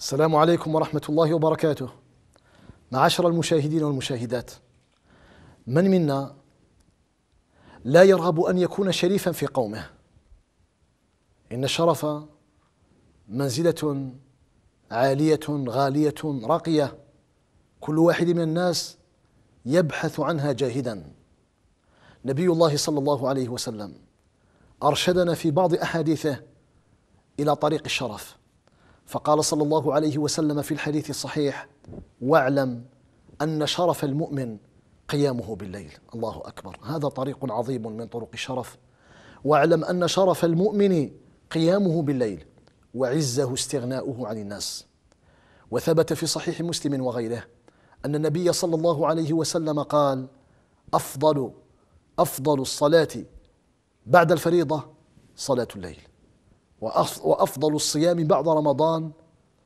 السلام عليكم ورحمة الله وبركاته معاشر المشاهدين والمشاهدات من منا لا يرغب أن يكون شريفا في قومه إن الشرف منزلة عالية غالية راقية كل واحد من الناس يبحث عنها جاهدا نبي الله صلى الله عليه وسلم أرشدنا في بعض أحاديثه إلى طريق الشرف فقال صلى الله عليه وسلم في الحديث الصحيح واعلم أن شرف المؤمن قيامه بالليل الله أكبر هذا طريق عظيم من طرق الشرف واعلم أن شرف المؤمن قيامه بالليل وعزه استغناؤه عن الناس وثبت في صحيح مسلم وغيره أن النبي صلى الله عليه وسلم قال أفضل أفضل الصلاة بعد الفريضة صلاة الليل وأفضل الصيام بعد رمضان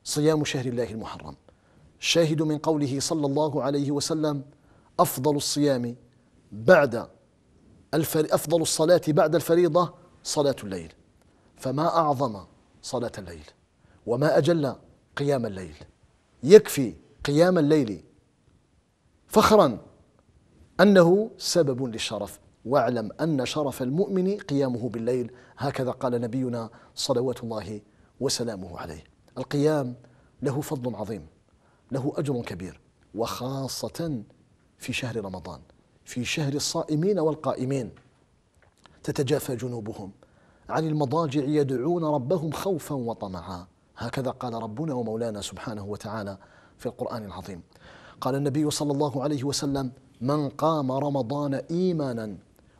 صيام شهر الله المحرم الشاهد من قوله صلى الله عليه وسلم أفضل الصيام بعد أفضل الصلاة بعد الفريضة صلاة الليل فما أعظم صلاة الليل وما أجل قيام الليل يكفي قيام الليل فخرا أنه سبب للشرف واعلم أن شرف المؤمن قيامه بالليل هكذا قال نبينا صلوات الله وسلامه عليه القيام له فضل عظيم له أجر كبير وخاصة في شهر رمضان في شهر الصائمين والقائمين تتجافى جنوبهم عن المضاجع يدعون ربهم خوفا وطمعا هكذا قال ربنا ومولانا سبحانه وتعالى في القرآن العظيم قال النبي صلى الله عليه وسلم من قام رمضان إيمانا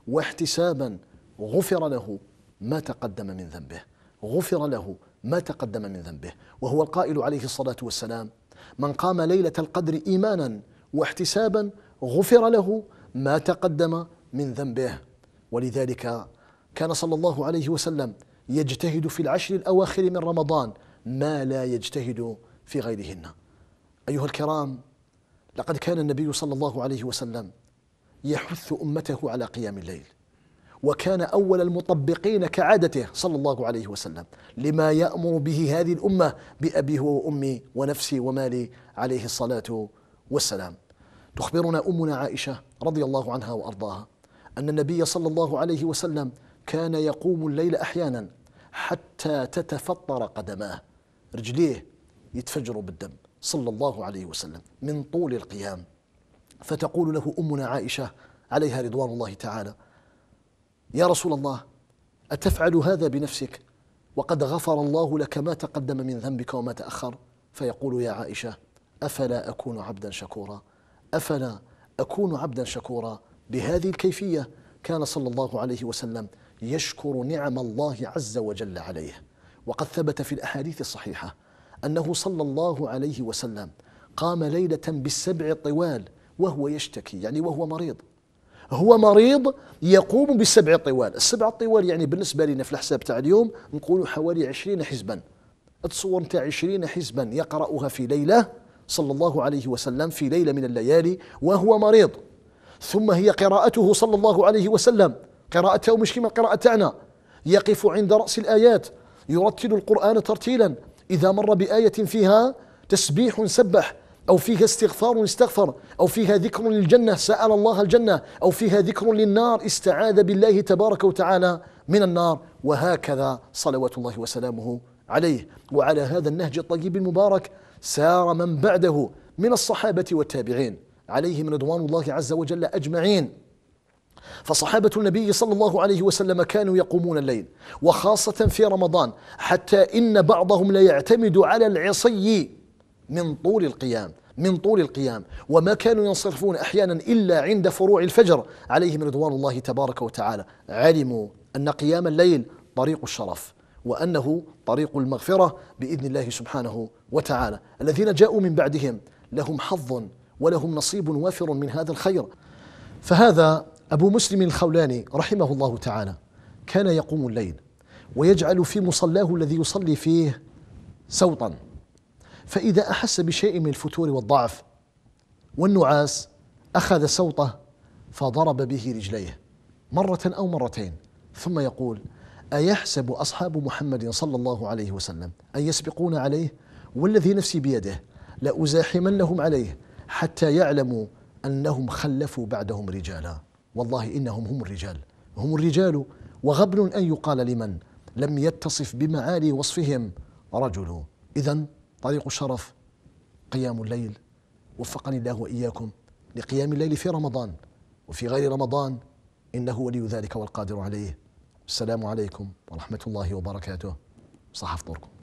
واحتسابا غفر له ما تقدم من ذنبه غفر له ما تقدم من ذنبه وهو القائل عليه الصلاة والسلام من قام ليلة القدر إيمانا واحتسابا غفر له ما تقدم من ذنبه ولذلك كان صلى الله عليه وسلم يجتهد في العشر الأواخر من رمضان ما لا يجتهد في غيرهن أيها الكرام لقد كان النبي صلى الله عليه وسلم يحث امته على قيام الليل وكان اول المطبقين كعادته صلى الله عليه وسلم لما يامر به هذه الامه بابي هو وامي ونفسي ومالي عليه الصلاه والسلام تخبرنا امنا عائشه رضي الله عنها وارضاها ان النبي صلى الله عليه وسلم كان يقوم الليل احيانا حتى تتفطر قدماه رجليه يتفجر بالدم صلى الله عليه وسلم من طول القيام فتقول له أمنا عائشة عليها رضوان الله تعالى يا رسول الله أتفعل هذا بنفسك وقد غفر الله لك ما تقدم من ذنبك وما تأخر فيقول يا عائشة أفلا أكون عبدا شكورا أفلا أكون عبدا شكورا بهذه الكيفية كان صلى الله عليه وسلم يشكر نعم الله عز وجل عليه وقد ثبت في الأحاديث الصحيحة أنه صلى الله عليه وسلم قام ليلة بالسبع طوال وهو يشتكي يعني وهو مريض هو مريض يقوم بسبع طوال السبع طوال يعني بالنسبة لنا في الحساب تاع اليوم نقول حوالي عشرين حزبا تصور تاع عشرين حزبا يقرأها في ليلة صلى الله عليه وسلم في ليلة من الليالي وهو مريض ثم هي قراءته صلى الله عليه وسلم قراءته مش كما القراءة تاعنا يقف عند رأس الآيات يرتل القرآن ترتيلا إذا مر بآية فيها تسبيح سبح أو فيها استغفار استغفر أو فيها ذكر للجنة سأل الله الجنة أو فيها ذكر للنار استعاذ بالله تبارك وتعالى من النار وهكذا صلوات الله وسلامه عليه وعلى هذا النهج الطيب المبارك سار من بعده من الصحابة والتابعين عليهم رضوان الله عز وجل أجمعين فصحابة النبي صلى الله عليه وسلم كانوا يقومون الليل وخاصة في رمضان حتى إن بعضهم ليعتمد على العصي من طول القيام من طول القيام وما كانوا ينصرفون أحيانا إلا عند فروع الفجر عليهم رضوان الله تبارك وتعالى علموا أن قيام الليل طريق الشرف وأنه طريق المغفرة بإذن الله سبحانه وتعالى الذين جاءوا من بعدهم لهم حظ ولهم نصيب وافر من هذا الخير فهذا أبو مسلم الخولاني رحمه الله تعالى كان يقوم الليل ويجعل في مصلاه الذي يصلي فيه سوطا فإذا أحس بشيء من الفتور والضعف والنعاس أخذ سوطه فضرب به رجليه مرة أو مرتين ثم يقول أيحسب أصحاب محمد صلى الله عليه وسلم أن يسبقون عليه والذي نفسي بيده لأزاحمنهم عليه حتى يعلموا أنهم خلفوا بعدهم رجالا والله إنهم هم الرجال هم الرجال وغبن أن يقال لمن لم يتصف بمعالي وصفهم رجل إذا طريق الشرف قيام الليل وفقني الله وإياكم لقيام الليل في رمضان وفي غير رمضان إنه ولي ذلك والقادر عليه السلام عليكم ورحمة الله وبركاته صحف طوركم